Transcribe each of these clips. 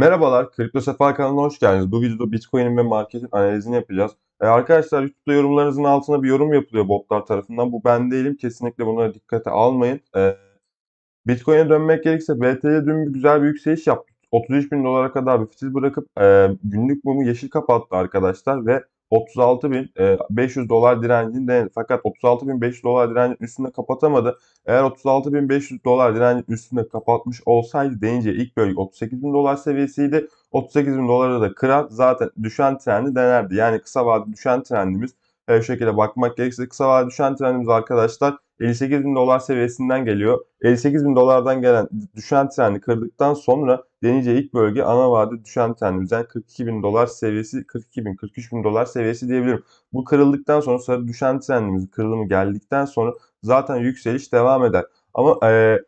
Merhabalar, Kripto Sefa kanalına hoş geldiniz. Bu videoda Bitcoin'in ve marketin analizini yapacağız. E arkadaşlar YouTube'da yorumlarınızın altına bir yorum yapılıyor botlar tarafından. Bu ben değilim, kesinlikle bunlara dikkate almayın. E, Bitcoin'e dönmek gerekirse BTC dün bir güzel bir yükseliş yaptı. 33 bin dolara kadar bir fitil bırakıp e, günlük mumu yeşil kapattı arkadaşlar ve 36.500 e, dolar direncinde fakat 36.500 dolar direncinin üstünde kapatamadı. Eğer 36.500 dolar direncinin üstünde kapatmış olsaydı deyince ilk bölge 38.000 dolar seviyesiydi. 38.000 dolara da kırar zaten düşen trendi denerdi. Yani kısa vadede düşen trendimiz her şekilde bakmak gerekirse kısa vadede düşen trendimiz arkadaşlar 58 bin dolar seviyesinden geliyor. 58 bin dolardan gelen düşen trendi kırdıktan sonra deneyeceği ilk bölge ana vade düşen trendi üzerinden 42 bin dolar seviyesi 42 bin 43 bin dolar seviyesi diyebilirim. Bu kırıldıktan sonra sarı düşen trendimiz kırılımı geldikten sonra zaten yükseliş devam eder. Ama e,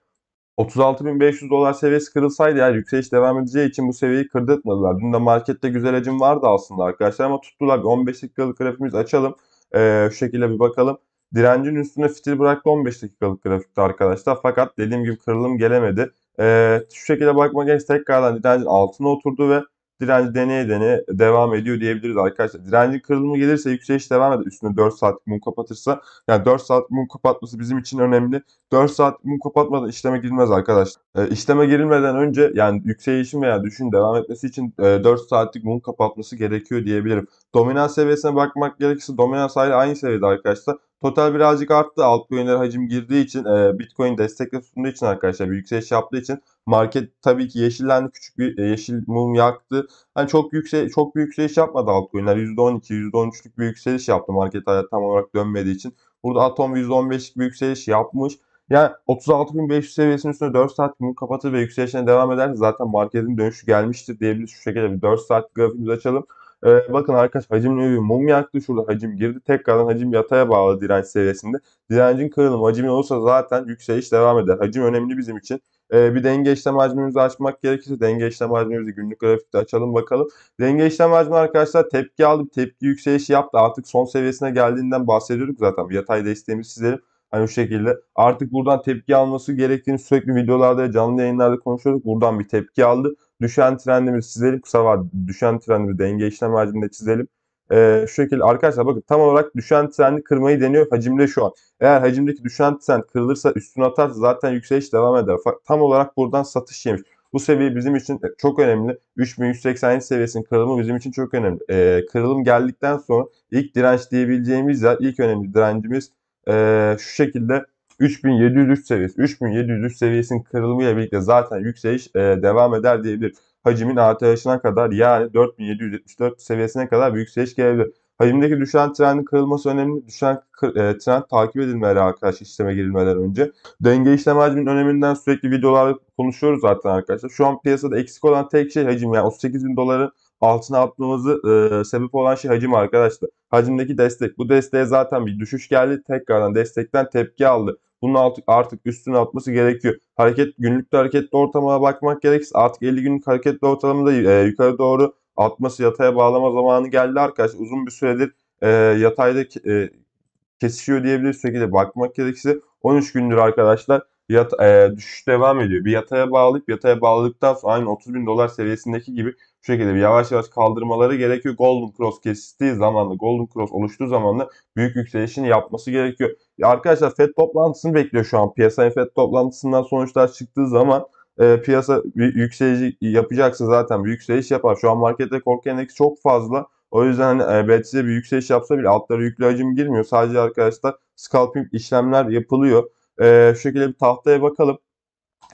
36.500 dolar seviyesi kırılsaydı yani yükseliş devam edeceği için bu seviyeyi kırdırtmadılar. Dün de markette güzel acım vardı aslında arkadaşlar ama tuttular. 15 dakikalık grafimiz açalım. Ee, şu şekilde bir bakalım. Direncin üstüne fitil bıraktı 15 dakikalık grafikte arkadaşlar. Fakat dediğim gibi kırılım gelemedi. Ee, şu şekilde bakmak gerekirse tekrardan direncin altına oturdu ve direnci deneye deneye devam ediyor diyebiliriz arkadaşlar. Direncin kırılımı gelirse yükseliş devam eder. Üstüne 4 saatlik mum kapatırsa. Yani 4 saat mum kapatması bizim için önemli. 4 saat mum kapatmadan işleme girilmez arkadaşlar. E, işleme girilmeden önce yani yükselişin veya düşün devam etmesi için e, 4 saatlik mum kapatması gerekiyor diyebilirim. Dominans seviyesine bakmak gerekirse dominans hala aynı seviyede arkadaşlar. Total birazcık arttı. Altcoin'lere hacim girdiği için, e, Bitcoin destekle tutunduğu için arkadaşlar bir yükseliş yaptığı için Market tabii ki yeşillendi. Küçük bir e, yeşil mum yaktı. Hani çok yüksek çok bir yükseliş yapmadı altcoin'ler. %12, %13'lük bir yükseliş yaptı market hala tam olarak dönmediği için. Burada Atom %15'lik bir yükseliş yapmış. Yani 36.500 seviyesinin üstüne 4 saat mum kapatır ve yükselişine devam eder. Zaten marketin dönüşü gelmiştir diyebiliriz. Şu şekilde bir 4 saat grafimizi açalım. Ee, bakın arkadaş hacimli bir mum yaktı. Şurada hacim girdi. Tekrardan hacim yataya bağlı direnç seviyesinde. Direncin kırılımı hacimli olursa zaten yükseliş devam eder. Hacim önemli bizim için. Ee, bir denge işlem hacmimizi açmak gerekirse denge işlem hacmimizi günlük grafikte açalım bakalım. Denge işlem hacmi arkadaşlar tepki aldı. Tepki yükselişi yaptı. Artık son seviyesine geldiğinden bahsediyorduk zaten. Yatay desteğimiz sizlerin Hani şu şekilde artık buradan tepki alması gerektiğini sürekli videolarda canlı yayınlarda konuşuyorduk. Buradan bir tepki aldı. Düşen trendimizi çizelim. Kısa var düşen trendimizi denge işlem hacminde çizelim e, şu şekilde arkadaşlar bakın tam olarak düşen trendi kırmayı deniyor hacimde şu an. Eğer hacimdeki düşen trend kırılırsa üstüne atarsa zaten yükseliş devam eder. Tam olarak buradan satış yemiş. Bu seviye bizim için e, çok önemli. 3187 seviyesinin kırılımı bizim için çok önemli. E, kırılım geldikten sonra ilk direnç diyebileceğimiz yer ilk önemli direncimiz e, şu şekilde 3703 seviyesi. 3703 seviyesinin kırılımıyla birlikte zaten yükseliş e, devam eder diyebilir hacimin artışına kadar yani 4774 seviyesine kadar bir yükseliş gelebilir. Hacimdeki düşen trendin kırılması önemli. Düşen e, trend takip edilmeli arkadaşlar işleme girilmeden önce. Denge işlem hacminin öneminden sürekli videolarda konuşuyoruz zaten arkadaşlar. Şu an piyasada eksik olan tek şey hacim. Yani 38 bin doların altına atmamızı e, sebep olan şey hacim arkadaşlar. Hacimdeki destek. Bu desteğe zaten bir düşüş geldi. Tekrardan destekten tepki aldı. Bunun artık, artık üstüne atması gerekiyor. Hareket günlük hareketli ortamına bakmak gerekirse artık 50 günlük hareketli ortalamada e, yukarı doğru atması yataya bağlama zamanı geldi arkadaşlar. Uzun bir süredir e, yatayda e, kesişiyor diyebiliriz şekilde bakmak gerekirse 13 gündür arkadaşlar yat, e, düşüş devam ediyor. Bir yataya bağlayıp yataya bağladıktan sonra aynı 30 bin dolar seviyesindeki gibi şu şekilde yavaş yavaş kaldırmaları gerekiyor. Golden Cross kestiği zaman da Golden Cross oluştuğu zaman da büyük yükselişini yapması gerekiyor. Ya arkadaşlar FED toplantısını bekliyor şu an. piyasa. FED toplantısından sonuçlar çıktığı zaman e, piyasa yükseliş yapacaksa zaten bir yükseliş yapar. Şu an markette korku endeksi çok fazla. O yüzden hani, e, BTC bir yükseliş yapsa bile altlara yüklü hacim girmiyor. Sadece arkadaşlar scalping işlemler yapılıyor. E, şu şekilde bir tahtaya bakalım.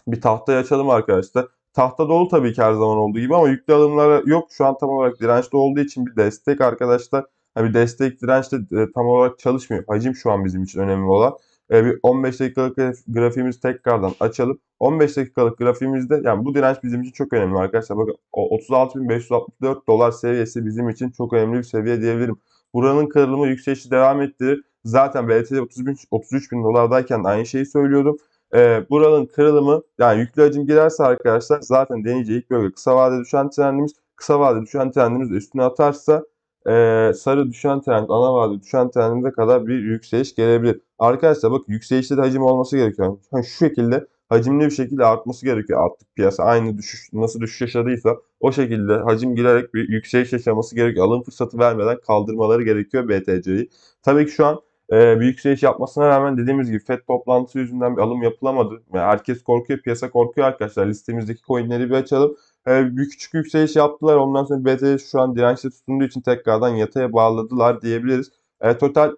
Bir tahtayı açalım arkadaşlar. Tahta dolu tabii ki her zaman olduğu gibi ama yüklü alımlara yok. Şu an tam olarak dirençte olduğu için bir destek arkadaşlar. Yani bir destek dirençte de e, tam olarak çalışmıyor. Hacim şu an bizim için önemli olan. E, bir 15 dakikalık grafiğimizi tekrardan açalım. 15 dakikalık grafiğimizde yani bu direnç bizim için çok önemli arkadaşlar. Bakın 36.564 dolar seviyesi bizim için çok önemli bir seviye diyebilirim. Buranın kırılımı yükselişi devam etti. Zaten BTC 33.000 dolardayken aynı şeyi söylüyordum. E, buranın kırılımı yani yüklü hacim girerse arkadaşlar zaten deneyeceği ilk bölge kısa vade düşen trendimiz. Kısa vade düşen trendimiz üstüne atarsa e, sarı düşen trend, ana vade düşen trendimize kadar bir yükseliş gelebilir. Arkadaşlar bak yükselişte de hacim olması gerekiyor. Yani şu şekilde hacimli bir şekilde artması gerekiyor artık piyasa. Aynı düşüş nasıl düşüş yaşadıysa o şekilde hacim girerek bir yükseliş yaşaması gerekiyor. Alım fırsatı vermeden kaldırmaları gerekiyor BTC'yi. Tabii ki şu an e, ee, bir yükseliş yapmasına rağmen dediğimiz gibi FED toplantısı yüzünden bir alım yapılamadı. Yani herkes korkuyor, piyasa korkuyor arkadaşlar. Listemizdeki coinleri bir açalım. E, bir küçük yükseliş yaptılar. Ondan sonra BTC şu an dirençli tutunduğu için tekrardan yataya bağladılar diyebiliriz. E, total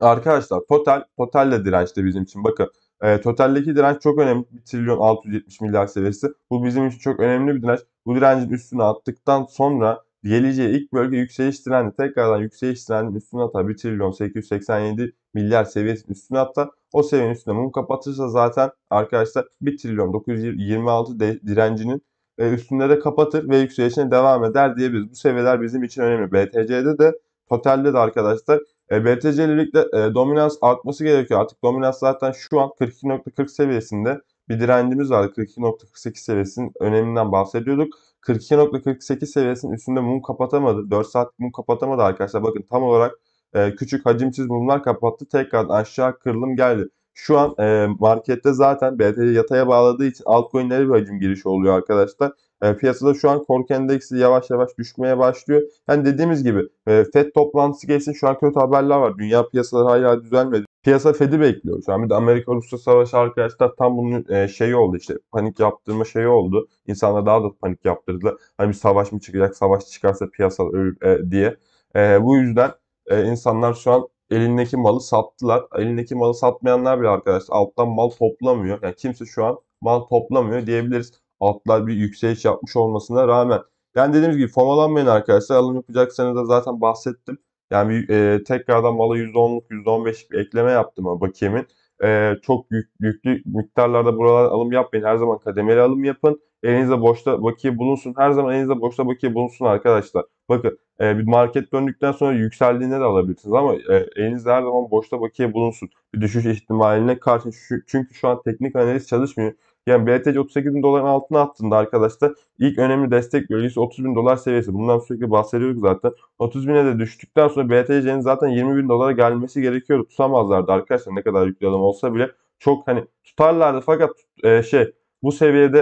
arkadaşlar total total de dirençte bizim için. Bakın e, totaldeki direnç çok önemli. 1 trilyon 670 milyar seviyesi. Bu bizim için çok önemli bir direnç. Bu direncin üstüne attıktan sonra Geleceğe ilk bölge yükseliş trendi tekrardan yükseliş trendinin üstüne atar. 1 trilyon 887 milyar seviyesinin üstüne atar. O seviyenin üstüne mum kapatırsa zaten arkadaşlar 1 trilyon 926 direncinin e, üstünde de kapatır ve yükselişine devam eder diyebiliriz. Bu seviyeler bizim için önemli. BTC'de de totalde de arkadaşlar e, BTC ile birlikte e, dominans artması gerekiyor. Artık dominans zaten şu an 42.40 seviyesinde bir direncimiz var. 42.48 seviyesinin öneminden bahsediyorduk. 42.48 seviyesinin üstünde mum kapatamadı. 4 saat mum kapatamadı arkadaşlar. Bakın tam olarak e, küçük hacimsiz mumlar kapattı. Tekrar aşağı kırılım geldi. Şu an e, markette zaten BTC yataya bağladığı için altcoin'lere bir hacim girişi oluyor arkadaşlar. E, piyasada şu an korku endeksi yavaş yavaş düşmeye başlıyor. Yani dediğimiz gibi e, FED toplantısı geçsin şu an kötü haberler var. Dünya piyasaları hala düzelmedi piyasa Fed'i bekliyor. Şu an bir de Amerika-Rusya savaşı arkadaşlar tam bunun e, şeyi oldu işte panik yaptırma şeyi oldu. İnsanlar daha da panik yaptırdılar. Hani bir savaş mı çıkacak, savaş çıkarsa piyasa ölür e, diye. E, bu yüzden e, insanlar şu an elindeki malı sattılar. Elindeki malı satmayanlar bile arkadaşlar alttan mal toplamıyor. Yani kimse şu an mal toplamıyor diyebiliriz. Altlar bir yükseliş yapmış olmasına rağmen. Yani dediğimiz gibi formalanmayın arkadaşlar. Alım yapacaksanız da zaten bahsettim. Yani e, tekrardan valla %10'luk %15'lik bir ekleme yaptım ama Bakiyem'in. E, çok yük, yüklü miktarlarda buralar alım yapmayın. Her zaman kademeli alım yapın. Elinizde boşta bakiye bulunsun. Her zaman elinizde boşta bakiye bulunsun arkadaşlar. Bakın e, bir market döndükten sonra yükseldiğinde de alabilirsiniz ama e, elinizde her zaman boşta bakiye bulunsun. Bir düşüş ihtimaline karşı çünkü şu an teknik analiz çalışmıyor. Yani BTC 38 bin doların altına attığında arkadaşlar ilk önemli destek bölgesi 30 bin dolar seviyesi. Bundan sürekli bahsediyoruz zaten. 30 bine de düştükten sonra BTC'nin zaten 20 bin dolara gelmesi gerekiyordu. Tutamazlardı arkadaşlar ne kadar yüklü adam olsa bile. Çok hani tutarlardı fakat e, şey bu seviyede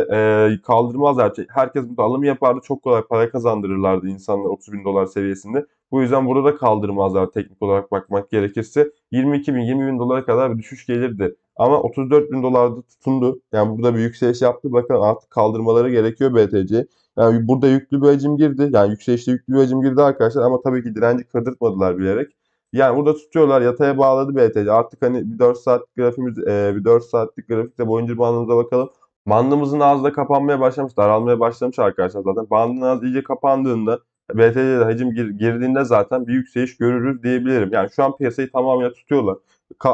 e, kaldırmazlar. Herkes burada alım yapardı. Çok kolay para kazandırırlardı insanlar 30 bin dolar seviyesinde. Bu yüzden burada da kaldırmazlar teknik olarak bakmak gerekirse. 22 bin 20 bin dolara kadar bir düşüş gelirdi ama 34 bin dolarda tutundu. Yani burada bir yükseliş yaptı. Bakın artık kaldırmaları gerekiyor BTC. Yani burada yüklü bir hacim girdi. Yani yükselişte yüklü bir hacim girdi arkadaşlar. Ama tabii ki direnci kırdırtmadılar bilerek. Yani burada tutuyorlar yataya bağladı BTC. Artık hani bir 4 saatlik grafimiz, e, bir 4 saatlik grafikte Bollinger bandımıza bakalım. Bandımızın ağzı da kapanmaya başlamış, daralmaya başlamış arkadaşlar zaten. Bandın ağzı iyice kapandığında BTC'de hacim gir, girdiğinde zaten bir yükseliş görürüz diyebilirim. Yani şu an piyasayı tamamen tutuyorlar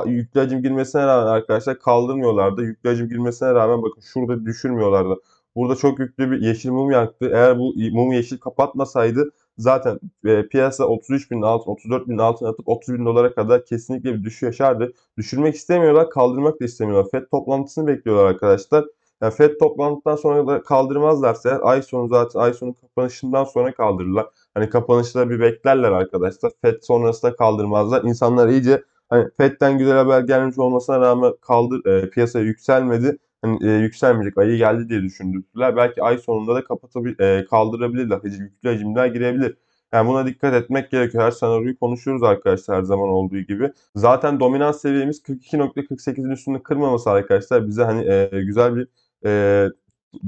yüklü hacim girmesine rağmen arkadaşlar kaldırmıyorlardı. Yüklü hacim girmesine rağmen bakın şurada düşürmüyorlardı. Burada çok yüklü bir yeşil mum yaktı. Eğer bu mumu yeşil kapatmasaydı zaten e, piyasa 33 bin altın, 34 bin altın atıp 30 bin dolara kadar kesinlikle bir düşüş yaşardı. Düşürmek istemiyorlar, kaldırmak da istemiyorlar. FED toplantısını bekliyorlar arkadaşlar. Yani FED toplantıdan sonra da kaldırmazlarsa ay sonu zaten ay sonu kapanışından sonra kaldırırlar. Hani kapanışta bir beklerler arkadaşlar. FED sonrasında kaldırmazlar. İnsanlar iyice Hani FED'den güzel haber gelmiş olmasına rağmen kaldı e, piyasaya yükselmedi. Hani e, yükselmeyecek ayı geldi diye düşündüler. Belki ay sonunda da kapatabil e, kaldırabilirler. Hacim, yüklü hacimler girebilir. Yani buna dikkat etmek gerekiyor. Her senaryoyu konuşuyoruz arkadaşlar her zaman olduğu gibi. Zaten dominans seviyemiz 42.48'in üstünü kırmaması arkadaşlar bize hani e, güzel bir e,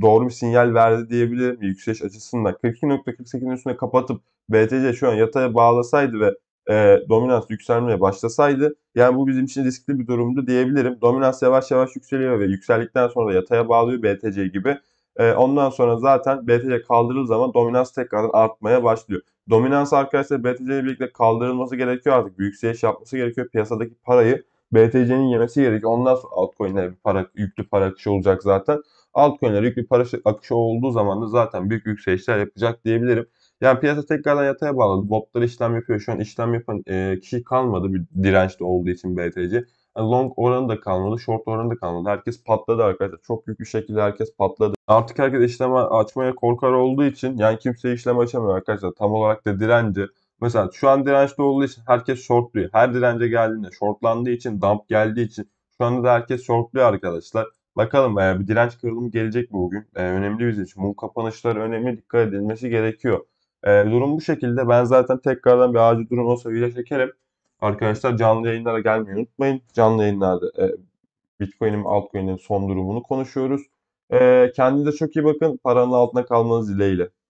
doğru bir sinyal verdi diyebilirim yükseliş açısından. 42.48'in üstüne kapatıp BTC şu an yataya bağlasaydı ve e, dominans yükselmeye başlasaydı yani bu bizim için riskli bir durumdu diyebilirim. Dominans yavaş yavaş yükseliyor ve yükseldikten sonra da yataya bağlıyor BTC gibi. E, ondan sonra zaten BTC kaldırıldığı zaman dominans tekrardan artmaya başlıyor. Dominans arkadaşlar BTC ile birlikte kaldırılması gerekiyor artık. Bir yükseliş yapması gerekiyor. Piyasadaki parayı BTC'nin yemesi gerekiyor. Ondan sonra altcoin'lere bir para, yüklü para akışı olacak zaten. Altcoin'lere yüklü para akışı olduğu zaman da zaten büyük yükselişler yapacak diyebilirim. Yani piyasa tekrardan yataya bağladı. Botlar işlem yapıyor. Şu an işlem yapan e, kişi kalmadı bir dirençte olduğu için BTC. Yani long oranı da kalmadı, short oranı da kalmadı. Herkes patladı arkadaşlar. Çok büyük bir şekilde herkes patladı. Artık herkes işlem açmaya korkar olduğu için yani kimse işlem açamıyor arkadaşlar. Tam olarak da direnci. Mesela şu an dirençte olduğu için herkes shortluyor. Her dirence geldiğinde shortlandığı için, dump geldiği için şu anda da herkes shortluyor arkadaşlar. Bakalım e, bir direnç kırılımı gelecek mi bugün? E, önemli bizim için. Mum kapanışlar önemli dikkat edilmesi gerekiyor. E, durum bu şekilde. Ben zaten tekrardan bir acil durum olsa video çekerim. Arkadaşlar canlı yayınlara gelmeyi unutmayın. Canlı yayınlarda e, Bitcoin'in altcoin'in son durumunu konuşuyoruz. E, kendinize çok iyi bakın. Paranın altına kalmanız dileğiyle.